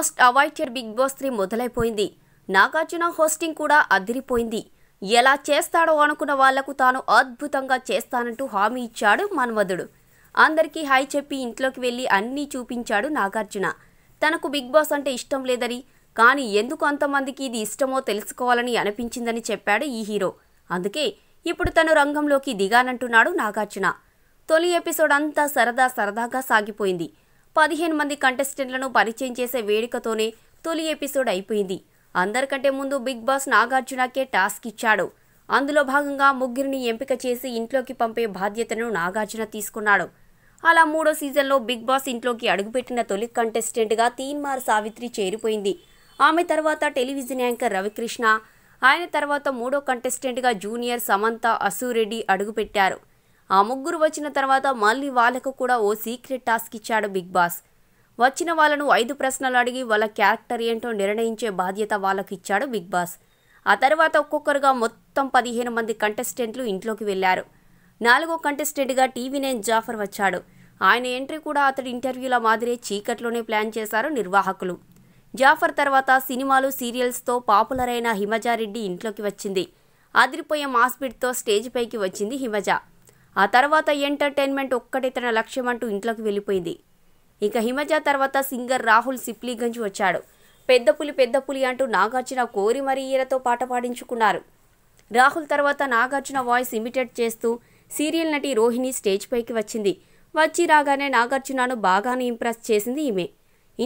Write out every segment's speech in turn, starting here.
Most awaited Bigg Boss three మొదలైపోయింది Nagarjuna hosting కూడా అదిరిపోయింది ఎలా చేస్తాడో అనుకున్న వాళ్లకు తాను అద్భుతంగా చేస్తానంటూ హామీ ఇచ్చాడు మన్మధుడు అందరికీ హాయ్ చెప్పి ఇంట్లోకి వెళ్ళి అన్నీ చూపించాడు నాగార్జున తనకు బిగ్ బాస్ అంటే ఇష్టం లేదని కానీ ఎందుకు అంతమందికి ఇది ఇష్టమో తెలుసుకోవాలని అనిపించిందని చెప్పాడు ఈ హీరో అందుకే ఇప్పుడు తను రంగంలోకి దిగానంటున్నాడు నాగార్జున తొలి ఎపిసోడ్ అంతా సరదా సరదాగా సాగిపోయింది పదిహేను మంది కంటెస్టెంట్లను పరిచయం చేసే వేడుకతోనే తొలి ఎపిసోడ్ అయిపోయింది అందరికంటే ముందు బిగ్ బాస్ నాగార్జునకే టాస్క్ ఇచ్చాడు అందులో భాగంగా ముగ్గురిని ఎంపిక చేసి ఇంట్లోకి పంపే బాధ్యతను నాగార్జున తీసుకున్నాడు అలా మూడో సీజన్లో బిగ్ బాస్ ఇంట్లోకి అడుగుపెట్టిన తొలి కంటెస్టెంట్గా తీన్మార్ సావిత్రి చేరిపోయింది ఆమె తర్వాత టెలివిజన్ యాంకర్ రవికృష్ణ ఆయన తర్వాత మూడో కంటెస్టెంట్గా జూనియర్ సమంత అసూరెడ్డి అడుగుపెట్టారు ఆ ముగ్గురు వచ్చిన తర్వాత మళ్ళీ వాళ్ళకు కూడా ఓ సీక్రెట్ టాస్క్ ఇచ్చాడు బిగ్ బాస్ వచ్చిన వాళ్ళను ఐదు ప్రశ్నలు అడిగి వాళ్ళ క్యారెక్టర్ ఏంటో నిర్ణయించే బాధ్యత వాళ్ళకు ఇచ్చాడు బిగ్ బాస్ ఆ తర్వాత ఒక్కొక్కరుగా మొత్తం పదిహేను మంది కంటెస్టెంట్లు ఇంట్లోకి వెళ్లారు నాలుగో కంటెస్టెంట్గా టీవీ నైన్ జాఫర్ వచ్చాడు ఆయన ఎంట్రీ కూడా అతడి ఇంటర్వ్యూల మాదిరే చీకట్లోనే ప్లాన్ చేశారు నిర్వాహకులు జాఫర్ తర్వాత సినిమాలు సీరియల్స్తో పాపులర్ అయిన హిమజారెడ్డి ఇంట్లోకి వచ్చింది అదిరిపోయే మాస్పిడ్తో స్టేజ్ పైకి వచ్చింది హిమజ ఆ తర్వాత ఎంటర్టైన్మెంట్ ఒక్కటే తన లక్ష్యం అంటూ ఇంట్లోకి వెళ్ళిపోయింది ఇక హిమజ తర్వాత సింగర్ రాహుల్ సిప్లీగంజ్ వచ్చాడు పెద్ద పులి పెద్ద పులి అంటూ నాగార్జున కోరి మరీ ఈయనతో పాట పాడించుకున్నారు రాహుల్ తర్వాత నాగార్జున వాయిస్ ఇమిటేట్ చేస్తూ సీరియల్ నటి రోహిణి స్టేజ్ పైకి వచ్చింది వచ్చి రాగానే నాగార్జునను బాగానే ఇంప్రెస్ చేసింది ఈమె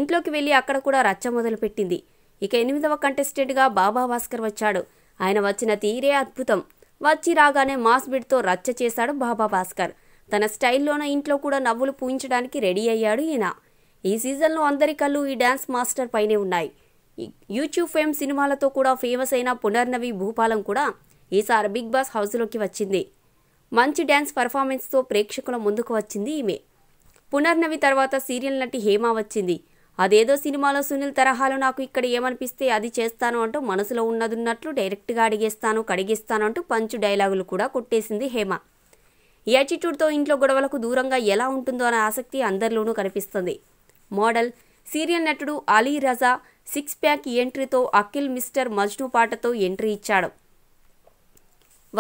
ఇంట్లోకి వెళ్ళి అక్కడ కూడా రచ్చ మొదలుపెట్టింది ఇక ఎనిమిదవ కంటెస్టెంట్గా బాబా భాస్కర్ వచ్చాడు ఆయన వచ్చిన తీరే అద్భుతం వచ్చి రాగానే మాస్ బిడ్తో రచ్చ చేశాడు బాబా భాస్కర్ తన స్టైల్లోనే ఇంట్లో కూడా నవ్వులు పూయించడానికి రెడీ అయ్యాడు ఈయన ఈ సీజన్లో అందరి కళ్ళు ఈ డ్యాన్స్ మాస్టర్ పైనే ఉన్నాయి యూట్యూబ్ ఫేమ్ సినిమాలతో కూడా ఫేమస్ అయిన పునర్నవి భూపాలం కూడా ఈసారి బిగ్ బాస్ హౌస్లోకి వచ్చింది మంచి డ్యాన్స్ పర్ఫార్మెన్స్తో ప్రేక్షకుల ముందుకు వచ్చింది ఈమె పునర్నవి తర్వాత సీరియల్ నటి హేమ వచ్చింది అదేదో సినిమాలో సునీల్ తరహాలో నాకు ఇక్కడ ఏమనిపిస్తే అది చేస్తాను అంటూ మనసులో ఉన్నదున్నట్లు డైరెక్ట్గా అడిగేస్తాను కడిగిస్తాను అంటూ పంచు డైలాగులు కూడా కొట్టేసింది హేమ యాటిట్యూడ్తో ఇంట్లో గొడవలకు దూరంగా ఎలా ఉంటుందో అనే ఆసక్తి అందరిలోనూ కనిపిస్తుంది మోడల్ సీరియల్ నటుడు అలీ రజా సిక్స్ ప్యాక్ ఎంట్రీతో అఖిల్ మిస్టర్ మజ్ను పాటతో ఎంట్రీ ఇచ్చాడు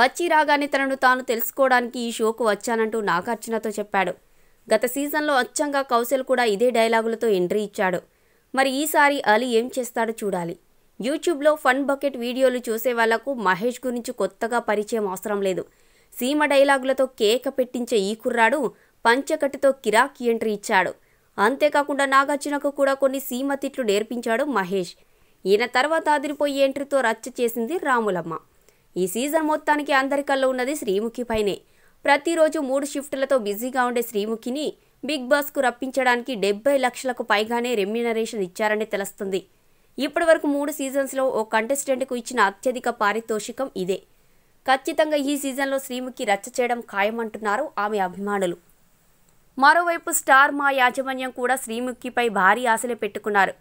వచ్చి రాగానే తనను తాను తెలుసుకోవడానికి ఈ షోకు వచ్చానంటూ నాగార్జునతో చెప్పాడు గత సీజన్లో అచ్చంగా కౌశల్ కూడా ఇదే డైలాగులతో ఎంట్రీ ఇచ్చాడు మరి ఈసారి అలీ ఏం చేస్తాడో చూడాలి యూట్యూబ్లో ఫన్ బకెట్ వీడియోలు చూసే వాళ్లకు మహేష్ గురించి కొత్తగా పరిచయం అవసరం లేదు సీమ డైలాగులతో కేక పెట్టించే ఈ కుర్రాడు పంచకట్టుతో కిరాక్ ఎంట్రీ ఇచ్చాడు అంతేకాకుండా నాగార్జునకు కూడా కొన్ని సీమ తిట్లు నేర్పించాడు మహేష్ ఈయన తర్వాత అదిరిపోయి ఎంట్రీతో రచ్చ చేసింది రాములమ్మ ఈ సీజన్ మొత్తానికి అందరికల్లో ఉన్నది శ్రీముఖిపైనే ప్రతిరోజు మూడు షిఫ్టులతో బిజీగా ఉండే శ్రీముఖిని బిగ్ బాస్కు రప్పించడానికి డెబ్బై లక్షలకు పైగానే రెమ్యునరేషన్ ఇచ్చారని తెలుస్తుంది ఇప్పటి వరకు మూడు సీజన్స్లో ఓ కంటెస్టెంట్కు ఇచ్చిన అత్యధిక పారితోషికం ఇదే ఖచ్చితంగా ఈ సీజన్లో శ్రీముఖి రచ్చ చేయడం ఖాయమంటున్నారు ఆమె అభిమానులు మరోవైపు స్టార్ మా యాజమాన్యం కూడా శ్రీముఖిపై భారీ ఆశలు పెట్టుకున్నారు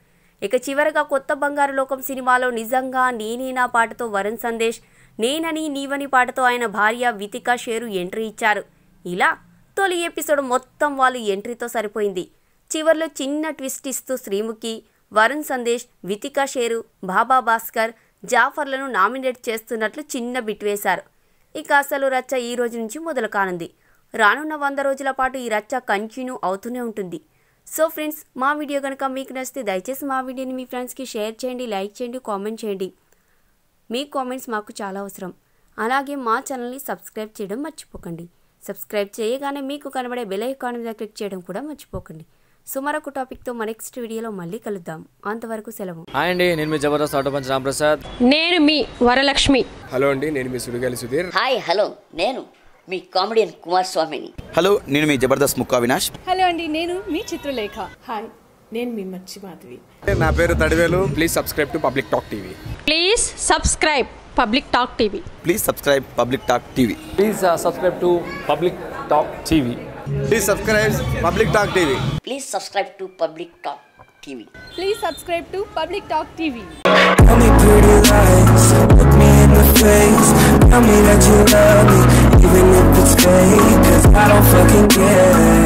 ఇక చివరగా కొత్త బంగారు లోకం సినిమాలో నిజంగా నేనేనా పాటతో వరుణ్ సందేశ్ నేనని నీవని పాటతో ఆయన భార్య వితికా షేరు ఎంట్రీ ఇచ్చారు ఇలా తొలి ఎపిసోడ్ మొత్తం వాళ్ళు ఎంట్రీతో సరిపోయింది చివర్లో చిన్న ట్విస్ట్ ఇస్తూ శ్రీముఖి వరుణ్ సందేశ్ వితికా షేరు బాబా భాస్కర్ జాఫర్లను నామినేట్ చేస్తున్నట్లు చిన్న బిట్ వేశారు ఇక అసలు రచ్చ ఈ రోజు నుంచి మొదలు కానుంది రానున్న వంద రోజుల పాటు ఈ రచ్చ కంటిన్యూ అవుతూనే ఉంటుంది సో ఫ్రెండ్స్ మా వీడియో కనుక మీకు నచ్చితే దయచేసి మా వీడియోని మీ ఫ్రెండ్స్కి షేర్ చేయండి లైక్ చేయండి కామెంట్ చేయండి మీ కామెంట్స్ మాకు చాలా అవసరం అలాగే మా ఛానల్ని సబ్స్క్రైబ్ చేయడం మర్చిపోకండి సబ్స్క్రైబ్ చేయగానే మీకు కనబడే బెల్ ఐకాన్ మీద క్లిక్ చేయడం కూడా మర్చిపోకండి సో మరొక టాపిక్తో మన నెక్స్ట్ వీడియోలో మళ్ళీ కలుద్దాం అంతవరకు సెలవు హాయ్ అండి నేను మీ జబర్దస్త్ ఆటో పంచ్ రామప్రసాద్ నేను మీ వరలక్ష్మి హలో అండి నేను మీ సుడిగాలి సుధీర్ హాయ్ హలో నేను మీ కామెడియన్ కుమార్ స్వామిని హలో నేను మీ జబర్దస్త్ ముక్కా వినాష్ హలో అండి నేను మీ చిత్రలేఖ హాయ్ నేను మీ మచ్చి మాధవి నా పేరు తడివేలు please subscribe to public talk TV please subscribe public talk TV please subscribe public talk TV please uh, subscribe to public talk TV please subscribe public talk TV please subscribe to public talk TV please subscribe to public talk TV Tell me pretty lies, look me in the face Tell me that you love me, even if it's fake Cause I don't fucking care.